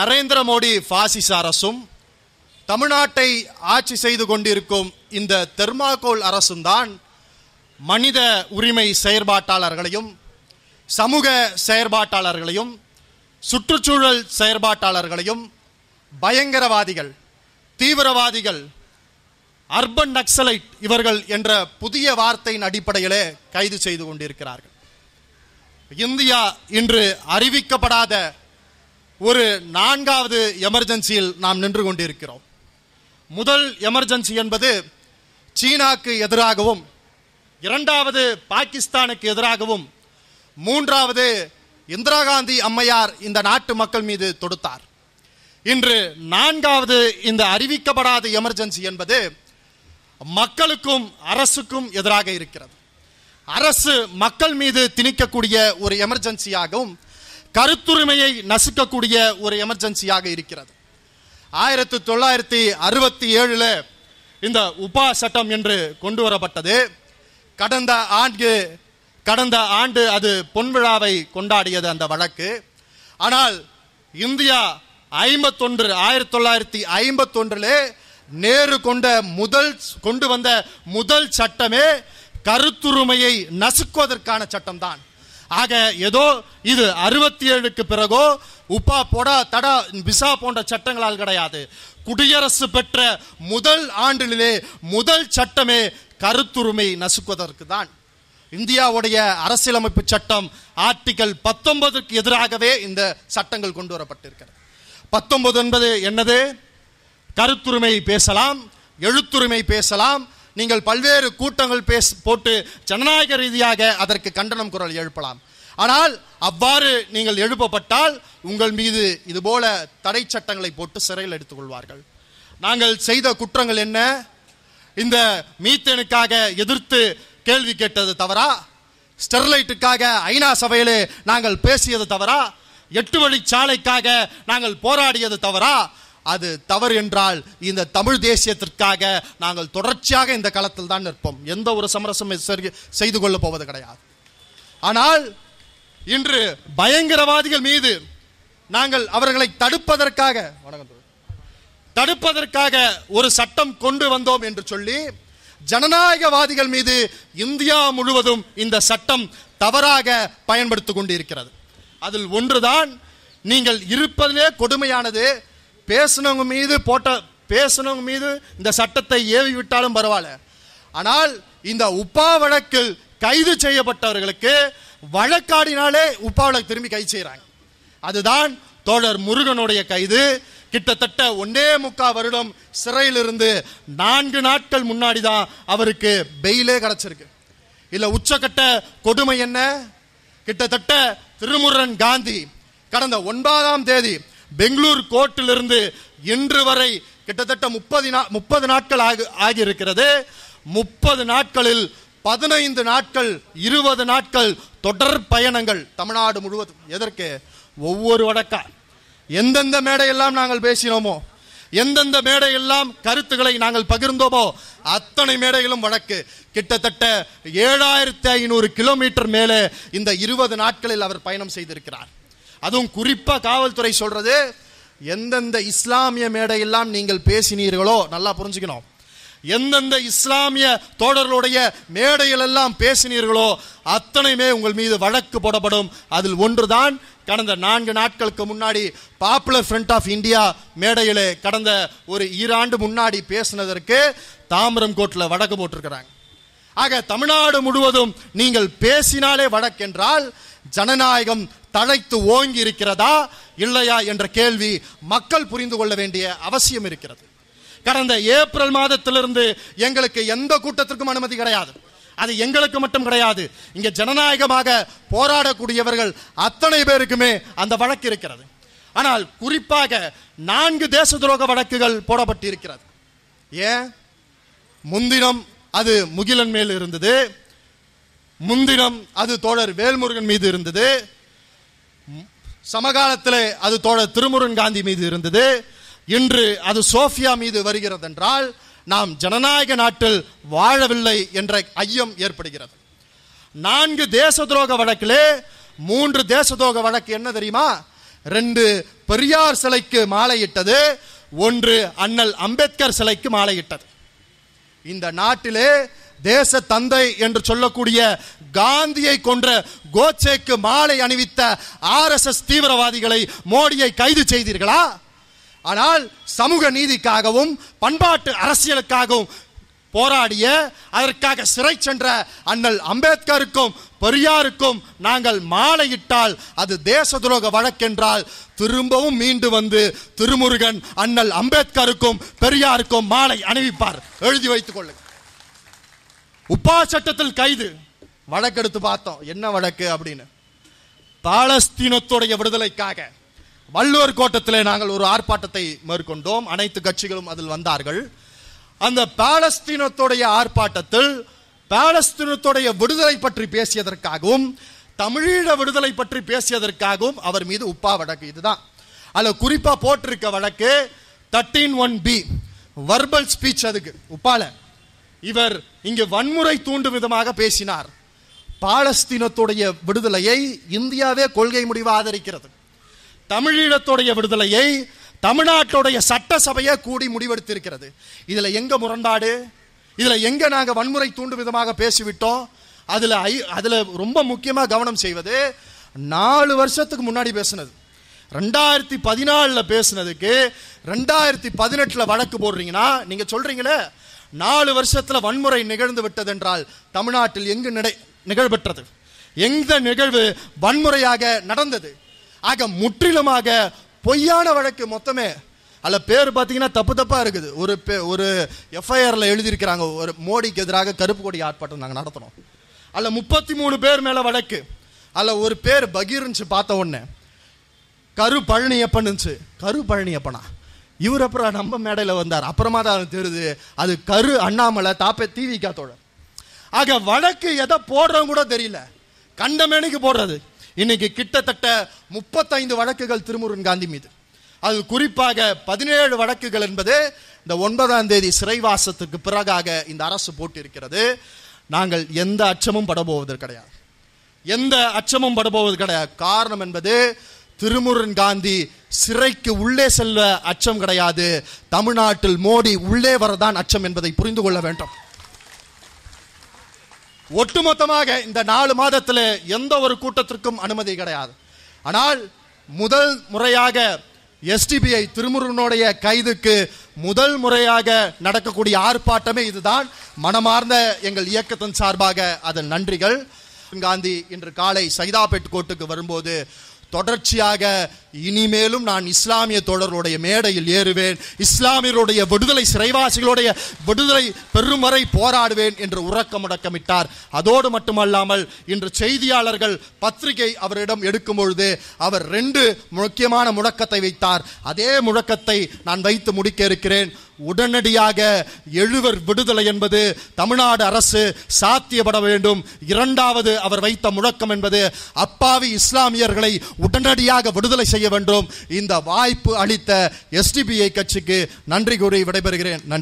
நரேந்திர மோடி பாசிச அரசும் தமிழ்நாட்டை ஆட்சி செய்து கொண்டிருக்கும் இந்த தெர்மாகோல் அரசும் தான் மனித உரிமை செயற்பாட்டாளர்களையும் சமூக செயற்பாட்டாளர்களையும் சுற்றுச்சூழல் செயற்பாட்டாளர்களையும் பயங்கரவாதிகள் தீவிரவாதிகள் அர்பன் நக்சலைட் இவர்கள் என்ற புதிய வார்த்தையின் அடிப்படையிலே கைது செய்து கொண்டிருக்கிறார்கள் இந்தியா இன்று அறிவிக்கப்படாத ஒரு நான்காவது எமர்ஜென்சியில் நாம் நின்று கொண்டிருக்கிறோம் முதல் எமர்ஜென்சி என்பது சீனாக்கு எதிராகவும் இரண்டாவது பாகிஸ்தானுக்கு எதிராகவும் மூன்றாவது இந்திரா காந்தி அம்மையார் இந்த நாட்டு மக்கள் மீது தொடுத்தார் இன்று நான்காவது இந்த அறிவிக்கப்படாத எமர்ஜென்சி என்பது மக்களுக்கும் அரசுக்கும் எதிராக இருக்கிறது அரசு மக்கள் மீது திணிக்கக்கூடிய ஒரு எமர்ஜென்சியாகவும் கருத்துரிமையை நசுக்கக்கூடிய ஒரு எமர்ஜென்சியாக இருக்கிறது ஆயிரத்தி தொள்ளாயிரத்தி அறுபத்தி ஏழில் இந்த உபா சட்டம் என்று கொண்டு வரப்பட்டது கடந்த ஆண்டு கடந்த ஆண்டு அது பொன்விழாவை கொண்டாடியது அந்த வழக்கு ஆனால் இந்தியா ஐம்பத்தொன்று ஆயிரத்தி தொள்ளாயிரத்தி ஐம்பத்தொன்றிலே நேரு கொண்ட முதல் கொண்டு வந்த முதல் சட்டமே கருத்துரிமையை நசுக்குவதற்கான சட்டம்தான் ஆக ஏதோ இது அறுபத்தி ஏழுக்கு பிறகோ உப்பா பொடா தடா விசா போன்ற சட்டங்களால் கிடையாது குடியரசு பெற்ற முதல் ஆண்டிலே முதல் சட்டமே கருத்துரிமை நசுக்குவதற்கு தான் இந்தியாவுடைய அரசியலமைப்பு சட்டம் ஆர்டிகல் பத்தொன்பதுக்கு எதிராகவே இந்த சட்டங்கள் கொண்டு வரப்பட்டிருக்கிறது பத்தொன்பது என்பது என்னது கருத்துரிமை பேசலாம் எழுத்துரிமை பேசலாம் நீங்கள் பல்வேறு கூட்டங்கள் பேச போட்டு ஜனநாயக ரீதியாக அதற்கு கண்டனம் குரல் எழுப்பலாம் ஆனால் அவ்வாறு நீங்கள் எழுப்பப்பட்டால் உங்கள் மீது இதுபோல தடை சட்டங்களை போட்டு சிறையில் எடுத்துக்கொள்வார்கள் நாங்கள் செய்த குற்றங்கள் என்ன இந்த மீத்தேனுக்காக எதிர்த்து கேள்வி கேட்டது தவறா ஸ்டெர்லைட்டுக்காக ஐநா சபையிலே நாங்கள் பேசியது தவறா எட்டு வழி சாலைக்காக நாங்கள் போராடியது தவறா அது தவறு என்றால் இந்த தமிழ் தேசியத்திற்காக நாங்கள் தொடர்ச்சியாக இந்த களத்தில் தான் நிற்போம் எந்த ஒரு சமரசம் செய்து கொள்ள போவது கிடையாது ஆனால் இன்று பயங்கரவாதிகள் மீது நாங்கள் அவர்களை தடுப்பதற்காக தடுப்பதற்காக ஒரு சட்டம் கொண்டு வந்தோம் என்று சொல்லி ஜனநாயகவாதிகள் மீது இந்தியா முழுவதும் இந்த சட்டம் தவறாக பயன்படுத்தி கொண்டிருக்கிறது அதில் ஒன்றுதான் நீங்கள் இருப்பதிலே கொடுமையானது பேசினவங்க மீது போட்ட பேசினவங்க மீது இந்த சட்டத்தை ஏவி விட்டாலும் பரவாயில்ல ஆனால் இந்த உப்பா வழக்கில் கைது செய்யப்பட்டவர்களுக்கு வழக்காடினாலே உப்பா வழக்கு திரும்பி கைது செய்கிறாங்க அதுதான் தோழர் முருகனுடைய கைது கிட்டத்தட்ட ஒன்னே முக்கா வருடம் சிறையிலிருந்து நான்கு நாட்கள் முன்னாடி தான் அவருக்கு பெயிலே கிடச்சிருக்கு இல்லை உச்சக்கட்ட கொடுமை என்ன கிட்டத்தட்ட திருமுருகன் காந்தி கடந்த ஒன்பதாம் தேதி பெங்களூர் கோர்ட்டிலிருந்து இன்று வரை கிட்டத்தட்ட முப்பது முப்பது நாட்கள் ஆகி ஆகியிருக்கிறது முப்பது நாட்களில் பதினைந்து நாட்கள் இருபது நாட்கள் தொடர் பயணங்கள் தமிழ்நாடு முழுவதும் எதற்கு ஒவ்வொரு வடக்கா எந்தெந்த மேடையெல்லாம் நாங்கள் பேசினோமோ எந்தெந்த மேடையெல்லாம் கருத்துக்களை நாங்கள் பகிர்ந்தோமோ அத்தனை மேடைகளும் வழக்கு கிட்டத்தட்ட ஏழாயிரத்தி ஐநூறு கிலோமீட்டர் மேலே இந்த இருபது நாட்களில் அவர் பயணம் செய்திருக்கிறார் அதுவும் குறிப்பா காவல்துறை சொல்றது எந்தெந்த இஸ்லாமிய மேடையெல்லாம் நீங்கள் பேசினீர்களோ நல்லா புரிஞ்சுக்கணும் எந்தெந்த இஸ்லாமிய தோழர்களுடைய மேடையிலெல்லாம் எல்லாம் பேசினீர்களோ அத்தனையுமே உங்கள் மீது வழக்கு போடப்படும் அதில் ஒன்றுதான் கடந்த நான்கு நாட்களுக்கு முன்னாடி பாப்புலர் ஃப்ரண்ட் ஆஃப் இந்தியா மேடையில் கடந்த ஒரு ஈராண்டு முன்னாடி பேசினதற்கு தாமிரம் கோட்டில் வழக்கு போட்டிருக்கிறாங்க ஆக தமிழ்நாடு முழுவதும் நீங்கள் பேசினாலே வழக்கென்றால் ஜனநாயகம் தழைத்து ஓங்கி இருக்கிறதா இல்லையா என்ற கேள்வி மக்கள் புரிந்து கொள்ள வேண்டிய அவசியம் இருக்கிறது கடந்த ஏப்ரல் மாதத்திலிருந்து எங்களுக்கு எந்த கூட்டத்திற்கும் அனுமதி கிடையாது அது எங்களுக்கு மட்டும் கிடையாது இங்க ஜனநாயகமாக போராடக்கூடியவர்கள் அத்தனை பேருக்குமே அந்த வழக்கு இருக்கிறது ஆனால் குறிப்பாக நான்கு தேச துரோக வழக்குகள் போடப்பட்டிருக்கிறது ஏன் முன்தினம் அது முகிலன் மேல் இருந்தது முன்தினம் அது தோழர் வேல்முருகன் மீது இருந்தது சமகாலத்தில் அது தோழர் திருமுருகன் காந்தி மீது இருந்தது இன்று அது சோஃபியா மீது வருகிறது என்றால் நாம் ஜனநாயக நாட்டில் வாழவில்லை என்ற ஐயம் ஏற்படுகிறது நான்கு தேச துரோக வழக்கிலே மூன்று தேச துரோக வழக்கு என்ன தெரியுமா ரெண்டு பெரியார் சிலைக்கு மாலையிட்டது ஒன்று அண்ணல் அம்பேத்கர் சிலைக்கு மாலையிட்டது இந்த நாட்டிலே தேச தந்தை என்று சொல்லக்கூடிய காந்தியை கொன்ற கோச்சேக்கு மாலை அணிவித்த ஆர்எஸ்எஸ் தீவிரவாதிகளை மோடியை கைது செய்தீர்களா ஆனால் சமூக நீதிக்காகவும் பண்பாட்டு அரசியலுக்காகவும் போராடிய அதற்காக சிறை சென்ற அண்ணல் அம்பேத்கருக்கும் பெரியாருக்கும் நாங்கள் மாலையிட்டால் அது தேச துரோக வழக்கென்றால் திரும்பவும் மீண்டு வந்து திருமுருகன் அண்ணல் அம்பேத்கருக்கும் பெரியாருக்கும் மாலை அணிவிப்பார் எழுதி வைத்துக் கொள்ளுங்கள் உப்பா சட்டத்தில் கைது வழக்கெடுத்து பார்த்தோம் என்ன வழக்கு அப்படின்னு பாலஸ்தீனத்துடைய விடுதலைக்காக வள்ளுவர் கோட்டத்தில் நாங்கள் ஒரு ஆர்ப்பாட்டத்தை மேற்கொண்டோம் அனைத்து கட்சிகளும் அதில் வந்தார்கள் அந்த பாலஸ்தீனத்துடைய ஆர்ப்பாட்டத்தில் பாலஸ்தீனத்துடைய விடுதலை பற்றி பேசியதற்காகவும் தமிழீழ விடுதலை பற்றி பேசியதற்காகவும் அவர் மீது உப்பா வழக்கு இதுதான் அதில் குறிப்பாக போட்டிருக்க வழக்கு thirteen one B verbal speech அதுக்கு உப்பால இவர் இங்கு வன்முறை தூண்டும் விதமாக பேசினார் பாலஸ்தீனத்துடைய விடுதலையை இந்தியாவே கொள்கை முடிவு ஆதரிக்கிறது தமிழீழத்துடைய விடுதலையை தமிழ்நாட்டுடைய சட்டசபையை கூடி முடிவெடுத்திருக்கிறது இதில் எங்கே முரண்டாடு இதில் எங்கே நாங்கள் வன்முறை தூண்டு விதமாக பேசிவிட்டோம் அதில் ஐ அதில் ரொம்ப முக்கியமாக கவனம் செய்வது நாலு வருஷத்துக்கு முன்னாடி பேசுனது ரெண்டாயிரத்தி பதினாலில் பேசுனதுக்கு ரெண்டாயிரத்தி பதினெட்டில் வழக்கு போடுறீங்கன்னா நீங்கள் சொல்கிறீங்களே நாலு வருஷத்தில் வன்முறை நிகழ்ந்து விட்டது என்றால் தமிழ்நாட்டில் எங்கு நடை நிகழ்பெற்றது எந்த நிகழ்வு வன்முறையாக நடந்தது ஆக முற்றிலுமாக பொய்யான வழக்கு மொத்தமே அல்ல பேர் பார்த்தீங்கன்னா தப்பு தப்பாக இருக்குது ஒரு பே ஒரு எஃப்ஐஆரில் எழுதியிருக்கிறாங்க ஒரு மோடிக்கு எதிராக கருப்பு கொடி ஆர்ப்பாட்டம் நாங்கள் நடத்தினோம் அல்ல முப்பத்தி மூணு பேர் மேலே வழக்கு அல்ல ஒரு பேர் பகீர்னுச்சு பார்த்த உடனே கரு பழனியப்பன்னுச்சு கரு பழனியப்பனா இவர் அப்புறம் நம்ம மேடையில் வந்தார் அப்புறமா தான் தெரியுது அது கரு அண்ணாமலை தாப்பே தீவிக்கா தோழர் ஆக வழக்கு எதை போடுறவங்க கூட தெரியல கண்டமேனிக்கு போடுறது இன்னைக்கு கிட்டத்தட்ட முப்பத்தைந்து வழக்குகள் திருமுருகன் காந்தி மீது அது குறிப்பாக பதினேழு வழக்குகள் என்பது இந்த ஒன்பதாம் தேதி சிறைவாசத்துக்கு பிறகாக இந்த அரசு போட்டிருக்கிறது நாங்கள் எந்த அச்சமும் படபோவது கிடையாது எந்த அச்சமும் படபோவது கிடையாது காரணம் என்பது திருமுருன் காந்தி சிறைக்கு உள்ளே செல்ல அச்சம் கிடையாது தமிழ்நாட்டில் மோடி உள்ளே வரதான் அச்சம் என்பதை புரிந்து கொள்ள வேண்டும் ஒட்டுமொத்தமாக இந்த நாலு மாதத்தில் எந்த ஒரு கூட்டத்திற்கும் அனுமதி கிடையாது ஆனால் முதல் முறையாக எஸ்டிபிஐ திருமுருகனுடைய கைதுக்கு முதல் முறையாக நடக்கக்கூடிய ஆர்ப்பாட்டமே இதுதான் மனமார்ந்த எங்கள் இயக்கத்தின் சார்பாக அதன் நன்றிகள் காந்தி இன்று காலை சைதாபேட் கோட்டுக்கு வரும்போது தொடர்ச்சியாக இனிமேலும் நான் இஸ்லாமிய தொடர்களுடைய மேடையில் ஏறுவேன் இஸ்லாமியருடைய விடுதலை சிறைவாசிகளுடைய விடுதலை பெறும் வரை போராடுவேன் என்று உறக்க முடக்கமிட்டார் அதோடு மட்டுமல்லாமல் இன்று செய்தியாளர்கள் பத்திரிகை அவரிடம் எடுக்கும் பொழுது அவர் ரெண்டு முக்கியமான முழக்கத்தை வைத்தார் அதே முழக்கத்தை நான் வைத்து முடிக்க இருக்கிறேன் உடனடியாக எழுவர் விடுதலை என்பது தமிழ்நாடு அரசு சாத்தியப்பட வேண்டும் இரண்டாவது அவர் வைத்த முழக்கம் என்பது அப்பாவி இஸ்லாமியர்களை உடனடியாக விடுதலை செய்ய வேண்டும் இந்த வாய்ப்பு அளித்த எஸ்டிபிஐ கட்சிக்கு நன்றி கூறி விடைபெறுகிறேன் நன்றி